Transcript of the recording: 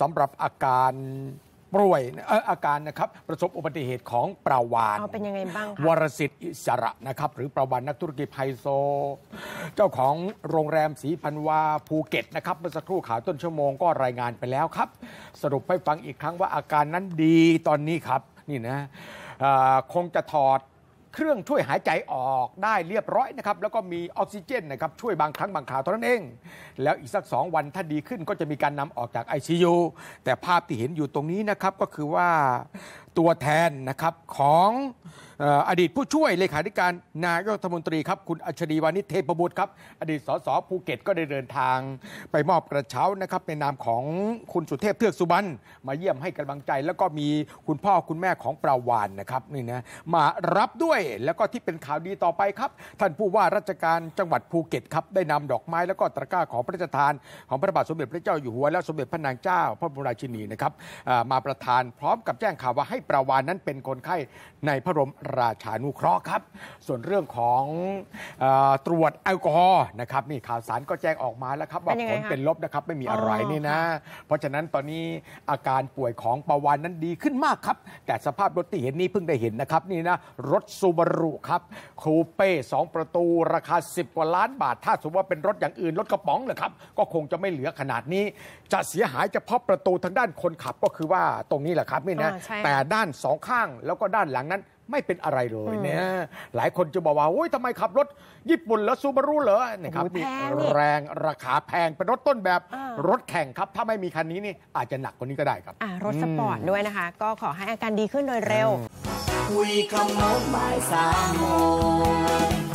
สำหรับอาการป่วยอาการนะครับประสบอุบัติเหตุของประวานเอาเป็นยังไงบ้างคะวรสิทธิ์อิสระนะครับ หรือประวันนักธุรกิจไฮโซ เจ้าของโรงแรมสีพันวาภูเก็ตนะครับเมื่อสักครู่ข่าวต้นชั่วโมงก็รายงานไปแล้วครับ สรุปให้ฟังอีกครั้งว่าอาการนั้นดีตอนนี้ครับนี่นะคงจะถอดเครื่องช่วยหายใจออกได้เรียบร้อยนะครับ แล้วก็มีออกซิเจนนะครับ ช่วยบางครั้งบางคราวเท่านั้นเอง แล้วอีกสัก 2 วันถ้าดีขึ้นก็จะมีการนำออกจาก ICU แต่ภาพที่เห็นอยู่ตรงนี้นะครับ ก็คือว่าตัวแทนนะครับของอดีตผู้ช่วยเลขาธิการนายกรัฐมนตรีครับคุณอัชรีวานิเทพบุตรครับอดีตสสภูเก็ตก็ได้เดินทาง ไปมอบกระเช้านะครับในนามของคุณสุเทพเทือกสุบรรณมาเยี่ยมให้กำลังใจ แล้วก็มีคุณพ่อคุณแม่ของประวานนะครับนี่นะมารับด้วยแล้วก็ที่เป็นข่าวดีต่อไปครับ ท่านผู้ว่าราชการจังหวัดภูเก็ตครับได้นำดอกไม้แล้วก็ตะกร้าของพระราชทาน ของพระบาทสมเด็จพระเจ้าอยู่หัวและสมเด็จพระนางเจ้าพระบรมราชินีนะครับมาประทานพร้อมกับแจ้งข่าวว่าให้ประวานนั้นเป็นคนไข้ในพระบรมราชานุเคราะห์ครับ ส่วนเรื่องของอตรวจแอลกอฮอล์นะครับนี่ข่าวสารก็แจ้งออกมาแล้วครับว่าผลเป็นลบนะครับไม่มีอะไรนี่นะ เพราะฉะนั้นตอนนี้อาการป่วยของประวานนั้นดีขึ้นมากครับแต่สภาพรถที่เห็นนี้เพิ่งได้เห็นนะครับ นี่นะรถซูบารุ ครับคูเป้สองประตูราคา 10กว่าล้านบาท ถ้าสมมติว่าเป็นรถอย่างอื่นรถกระป๋องเหรอครับ ก็คงจะไม่เหลือขนาดนี้ จะเสียหายเฉพาะประตูทางด้านคนขับ ก็คือว่าตรงนี้แหละครับนี่นะแต่ด้านสองข้างแล้วก็ด้านหลังนั้นไม่เป็นอะไรเลยเนี่ยหลายคนจะบอกว่าโอ้ยทำไมขับรถญี่ปุ่นแล้ว ซูบารุเหรอนียครับนีแรงราคาแพงเป็นรถต้นแบบรถแข่งครับ ถ้าไม่มีคันนี้นี่อาจจะหนักกว่านี้ก็ได้ครับ รถสปอร์ตด้วยนะคะ ก็ขอให้อาการดีขึ้นโดยเร็วคุยคำบ่ายสามโมง